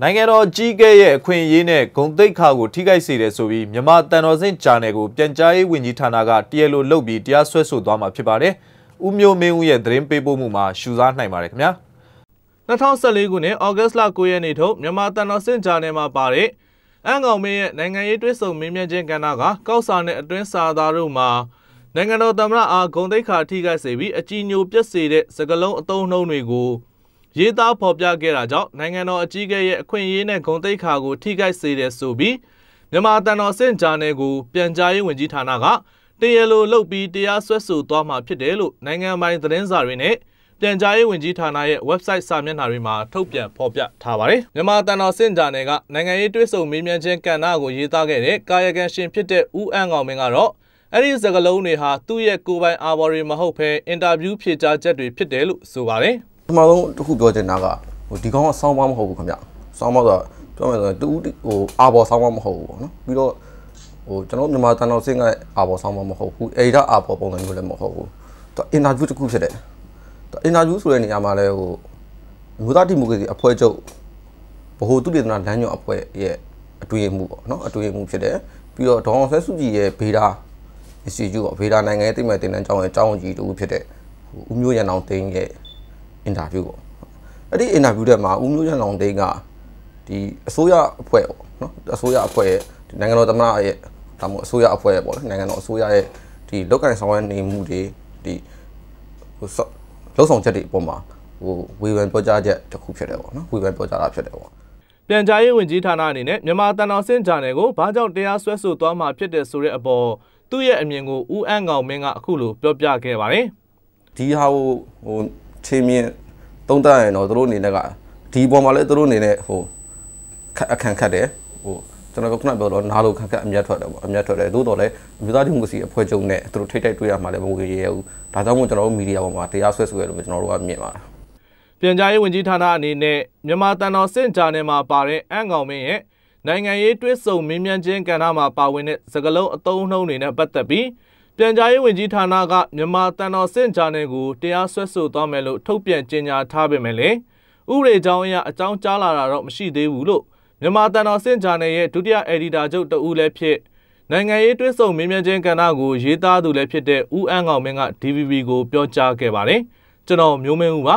နိုင်ငံတော်ကြီးကဲရဲ့အခွင့်အရေးနဲ့ဂုံတိတ်ခါကိုထိခိုက်စေတယ်ဆိုပြီးမြန်မာတန်တော်စင်ဂျာနယ်ကိုပြန်ကြားရေးဝန်ကြီးဌာနကတရားလိုလုပ်ပြီးတရားစွဲဆိုသွားမှာဖြစ်ပါတယ်။ဦးမျိုးမင်းဦးရဲ့သတင်းပေးပို့မှုမှာရှုစားနိုင်ပါတယ်ခင်ဗျာ။2014ခုနှစ်ဩဂတ်စ်လ9ရက်နေ့ထုတ်မြန်မာတန်တော်စင်ဂျာနယ်မှာပါတဲ့အန်ကောင်မင်းရဲ့နိုင်ငံရေးတွဲဆုံမင်းမြတ်ချင်းကဏ္ဍကကောက်စာနဲ့အတွင်းစာသားတို့မှာနိုင်ငံတော်သမ္မတအားဂုံတိတ်ခါထိခိုက်စေပြီးအကြီးညိုပြက်စေတဲ့စကလုံးအသုံးနှုန်းတွေကိုရေးသားဖော်ပြခဲ့တာကြောင့်နိုင်ငံတော်အကြီးအကဲရဲ့အခွင့်အရေးနဲ့ဂုဏ်သိက္ခာကိုထိခိုက်စေတယ်ဆိုပြီးမြန်မာတန်တော်စင်ဂျာနယ်ကိုပြန်ကြားရေးဝန်ကြီးဌာနကတရားလိုလုပ်ပြီးတရားစွဲဆိုသွားမှာဖြစ်တယ်လို့နိုင်ငံပိုင်သတင်းစာတွေနဲ့ပြန်ကြားရေးဝန်ကြီးဌာနရဲ့ website စာမျက်နှာတွေမှာထုတ်ပြန်ဖော်ပြထားပါတယ်။မြန်မာတန်တော်စင်ဂျာနယ်ကနိုင်ငံရေးတွဲဆုံမေးမြန်းခြင်းကဏ္ဍကိုရေးသားခဲ့တဲ့ကာယကံရှင်ဖြစ်တဲ့ဦးအန်အောင်မင်းကတော့အဲ့ဒီစကားလုံးတွေဟာသူ့ရဲ့ကိုယ်ပိုင်အာဘော်တွေမဟုတ်ဘဲအင်တာဗျူးဖြေကြားချက်တွေဖြစ်တယ်လို့ဆိုပါတယ်။မဆုံးတစ်ခုပြောချင်တာကဟိုဒီကောင်ကစောင်းမမဟုတ်ဘူးခင်ဗျစောင်းမဆိုပြောမယ်ဆိုရင်တူဟိုအာဘော်စောင်းမမဟုတ်ဘူးပေါ့နော်ပြီးတော့ဟိုကျွန်တော်မြန်မာတန်တော်စင်းကအာဘော်ဆောင်မမဟုတ်ဘူးအေဒါအာဘော်ပုံစံမျိုးလည်းမဟုတ်ဘူးသူအင်တာဗျူးတစ်ခုဖြစ်တယ်သူအင်တာဗျူးဆိုတဲ့နေရာမှာလည်းဟိုမြူသားဒီမိုကရေစီအဖွဲ့ချုပ်ဗဟိုသုတေသနလမ်းညွှန်အဖွဲ့ရဲ့အတွေ့အမှုပေါ့နော်အတွေ့အမှုဖြစ်တယ်ပြီးတော့ဒေါအောင်ဆဲစုကြည်ရဲ့ဗေဒါ Institute ပေါ့ဗေဒါနိုင်ငံရဲ့တိမှန်တင်တဲ့ကျောင်းရဲ့ကျောင်းကြီးတူဖြစ်တဲ့ဟိုဦးမျိုးရန်အောင်တင်းရဲ့အင်တာဗျူးပေါ့အဲ့ဒီအင်တာဗျူးတဲ့မှာဦးမျိုးရန်အောင်တိန်ကဒီအစိုးရအဖွဲ့ပေါ့နော်အစိုးရအဖွဲ့ရဲ့ဒီနိုင်ငံတော်သမ္မတရဲ့ဒါမှမဟုတ်အစိုးရအဖွဲ့ရဲ့ပေါ့လေနိုင်ငံတော်အစိုးရရဲ့ဒီလောက်ကင်ဆောင်ရွက်နေမှုတွေဒီဟိုလှုပ်ဆောင်ချက်တွေအပေါ်မှာဟိုဝေဖန်ပြောကြားချက်တစ်ခုဖြစ်တယ်ပေါ့နော်ဝေဖန်ပြောကြားတာဖြစ်တယ်ပေါ့ပြန်ကြားရေးဝန်ကြီးဌာနအနေနဲ့မြန်မာတန်တော်စင်ဂျာနယ်ကိုဘာကြောင့်တရားစွဲဆိုသွားမှာဖြစ်တယ်ဆိုတဲ့အပေါ်သူ့ရဲ့အမြင်ကိုဦးအန်းကောင်မင်းကအခုလိုပြောပြခဲ့ပါတယ်ဒီဟာကိုဟိုချေးမြင့်သုံးသပ်ရင်တော့တို့အနေနဲ့ကဒီပေါ်မှာလည်းတို့အနေနဲ့ဟိုခက်အခန့်ခက်တယ်ဟိုကျွန်တော်ကခုနပြောတော့နားလိုခက်ခက်အမြတ်ထွက်တယ်ပေါ့အမြတ်ထွက်တယ်သို့တော်လည်းအမျိုးသားဒီမိုကရေစီအဖွဲ့ချုပ်နဲ့တို့ထိတိုက်တွေ့ရမှာလည်းမဟုတ်ရရဘူးဒါကြောင့်မို့ကျွန်တော်တို့မီဒီယာပေါ်မှာတရားစွဲဆိုရလို့ကျွန်တော်တို့ကမြင်ပါတယ်ပြန်ကြားရေးဝန်ကြီးဌာနအနေနဲ့မြန်မာတန်တော်စင်ဂျာနယ်မှာပါတဲ့အန်ကောင်မင်းရဲ့နိုင်ငံရေးတွဲဆုံမင်းမြန်ချင်းကဏ္ဍမှာပါဝင်တဲ့စကလုံးအသုံးနှုန်းတွေနဲ့ပတ်သက်ပြီးပြန်ကြားရေးဝန်ကြီးဌာနကမြန်မာတန်တော်စင်ဂျာနယ်ကိုတရားစွဲဆိုသွားမယ်လို့ထုတ်ပြန်ကြေညာထားပေမဲ့လည်းဥပဒေကြောင်းအရအကြောင်းကြားလာတာတော့မရှိသေးဘူးလို့မြန်မာတန်တော်စင်ဂျာနယ်ရဲ့ဒုတိယအယ်ဒီတာချုပ်တဦးလည်းဖြစ်နိုင်ငံရေးတွဲဆုံမေးမြန်းခြင်းကဏ္ဍကိုရေးသားသူလည်းဖြစ်တဲ့ဦးအန်းကောင်မင်းက DVB ကိုပြောကြားခဲ့ပါတယ်ကျွန်တော်မျိုးမင်းဦးပါ